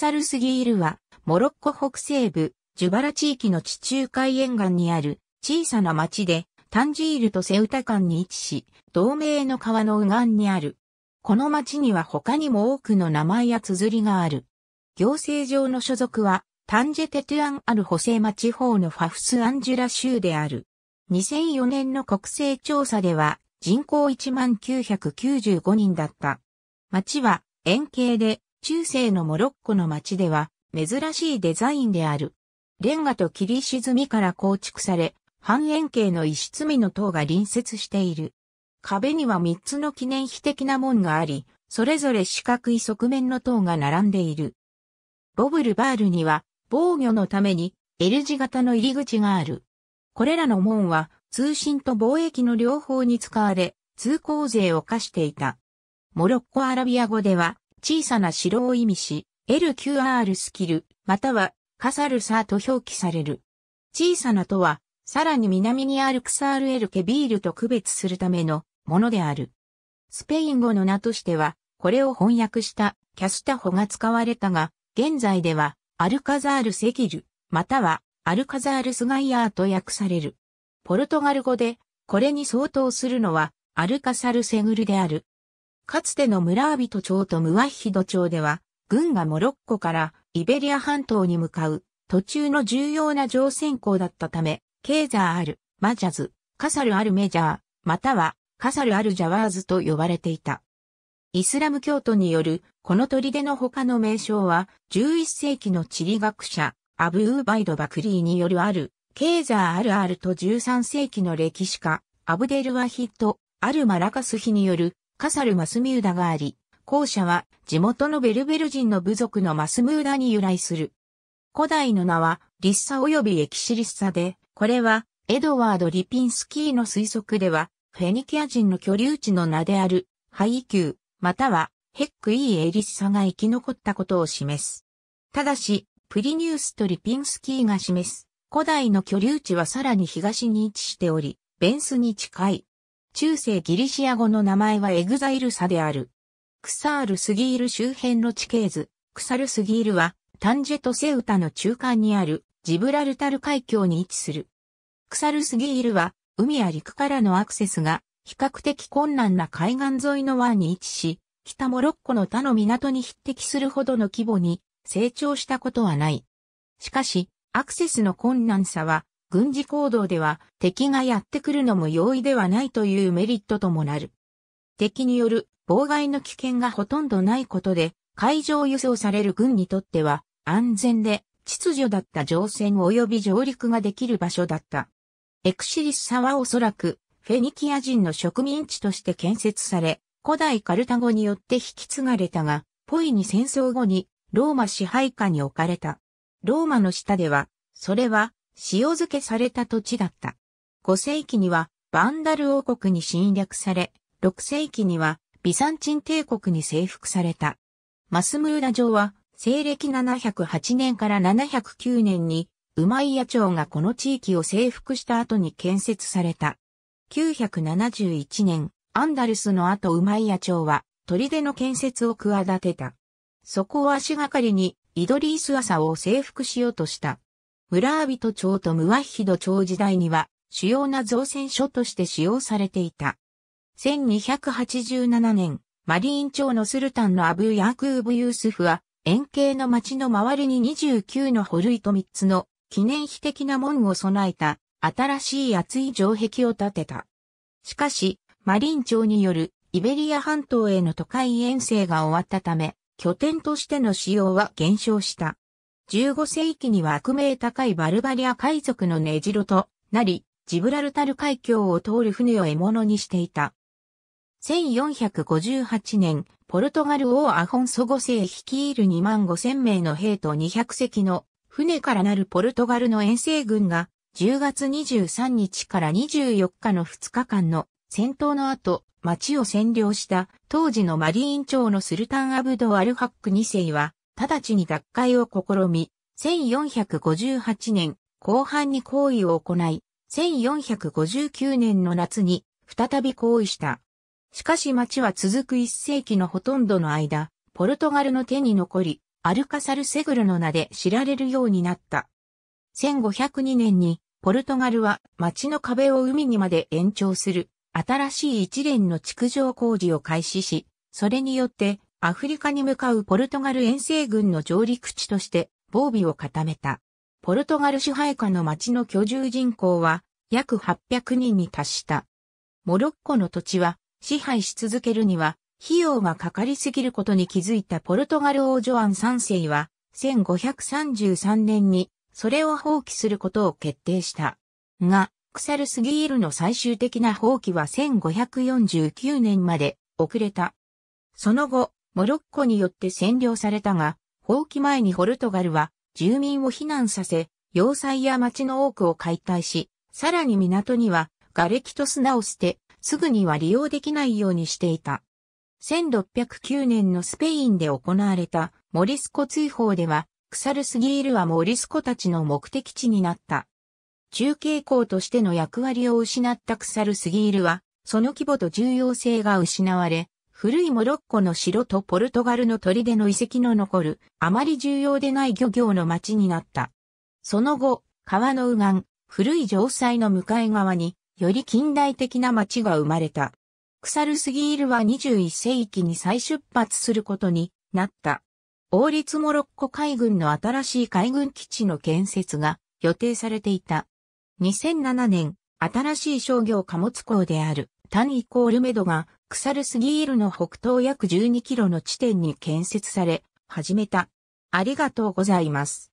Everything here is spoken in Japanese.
サルスギールは、モロッコ北西部、ジュバラ地域の地中海沿岸にある小さな町で、タンジールとセウタ間に位置し、同盟の川の右岸にある。この町には他にも多くの名前や綴りがある。行政上の所属は、タンジェテトゥアンアルホセーマ地方のファフスアンジュラ州である。2004年の国勢調査では人口1995人だった。町は円形で中世のモロッコの街では珍しいデザインである。レンガと切り沈みから構築され、半円形の石積みの塔が隣接している。壁には三つの記念碑的な門があり、それぞれ四角い側面の塔が並んでいる。ボブルバールには防御のために L 字型の入り口がある。これらの門は通信と貿易の両方に使われ、通行税を課していた。モロッコアラビア語では小さな城を意味し、LQR スキル、またはカサルサーと表記される。小さなとは、さらに南にあるクサールエルケビールと区別するためのものである。スペイン語の名としては、これを翻訳したキャスタホが使われたが、現在ではアルカザールセギル、またはアルカザールスガイアーと訳される。ポルトガル語で、これに相当するのはアルカサルセグルである。かつてのムラービト町とムワヒド町では、軍がモロッコからイベリア半島に向かう途中の重要な乗船港だったため、ケーザーアル、マジャズ、カサルアルメジャー、またはカサルアルジャワーズと呼ばれていた。イスラム教徒によるこの砦の他の名称は11世紀の地理学者アブ・ウーバイド・バクリーによるあるケーザー・アル・アルと13世紀の歴史家アブデル・ワヒット・アル・マラカスヒによるカサル・マスミューダがあり、後者は地元のベルベル人の部族のマスムーダに由来する。古代の名はリッサ及びエキシリッサで、これはエドワード・リピンスキーの推測では、フェニキア人の居留地の名である、ハイキュー、またはヘック・イー・エリッサが生き残ったことを示す。ただし、プリニュースとリピンスキーが示す、古代の居留地はさらに東に位置しており、ベンスに近い。中世ギリシア語の名前はエグザイルサである。クサールスギール周辺の地形図、クサルスギールは、タンジェとセウタの中間にある、ジブラルタル海峡に位置する。クサルスギールは、海や陸からのアクセスが、比較的困難な海岸沿いの湾に位置し、北モロッコの他の港に匹敵するほどの規模に成長したことはない。しかし、アクセスの困難さは軍事行動では敵がやってくるのも容易ではないというメリットともなる。敵による妨害の危険がほとんどないことで、海上輸送される軍にとっては安全で秩序だった乗船及び上陸ができる場所だった。エクシリスサはおそらくフェニキア人の植民地として建設され、古代カルタゴによって引き継がれたが、ポイに戦争後にローマ支配下に置かれた。ローマの下では、それは塩漬けされた土地だった。5世紀にはバンダル王国に侵略され、6世紀にはビサンチン帝国に征服された。マスムーダ城は西暦708年から709年にウマイヤ朝がこの地域を征服した後に建設された。971年、アンダルスの後ウマイヤ朝は砦の建設を企てた。そこを足がかりにイドリース朝を征服しようとした。村ビ人町とムワッヒド町時代には主要な造船所として使用されていた。1287年、マリーン町のスルタンのアブ・ヤークーブ・ユースフは、円形の町の周りに29の保類と3つの記念碑的な門を備えた新しい厚い城壁を建てた。しかし、マリン町によるイベリア半島への都会遠征が終わったため、拠点としての使用は減少した。15世紀には悪名高いバルバリア海賊の根城となり、ジブラルタル海峡を通る船を獲物にしていた。1458年、ポルトガル王アホンソ5世率いる2万5千名の兵と200隻の船からなるポルトガルの遠征軍が10月23日から24日の2日間の戦闘の後、町を占領した当時のマリーン町のスルタンアブド・アルハック2世は直ちに脱会を試み、1458年後半に行為を行い、1459年の夏に再び行為した。しかし町は続く一世紀のほとんどの間、ポルトガルの手に残り、アルカサルセグルの名で知られるようになった。1502年に、ポルトガルは町の壁を海にまで延長する新しい一連の築城工事を開始し、それによってアフリカに向かうポルトガル遠征軍の上陸地として防備を固めた。ポルトガル支配下の町の居住人口は約800人に達した。モロッコの土地は支配し続けるには費用がかかりすぎることに気づいたポルトガル王女アン三世は1533年にそれを放棄することを決定した。が、クサルスギールの最終的な放棄は1549年まで遅れた。その後、モロッコによって占領されたが、放棄前にホルトガルは住民を避難させ、要塞や町の多くを解体し、さらに港には瓦礫と砂を捨て、すぐには利用できないようにしていた。1609年のスペインで行われたモリスコ追放では、腐るスギールはモリスコたちの目的地になった。中継校としての役割を失った腐るスギールは、その規模と重要性が失われ、古いモロッコの城とポルトガルの砦の遺跡の残る、あまり重要でない漁業の町になった。その後、川の右岸、古い城塞の向かい側に、より近代的な町が生まれた。クサルスギールは21世紀に再出発することになった。王立モロッコ海軍の新しい海軍基地の建設が予定されていた。2007年、新しい商業貨物港であるタニコールメドがクサルスギールの北東約12キロの地点に建設され、始めた。ありがとうございます。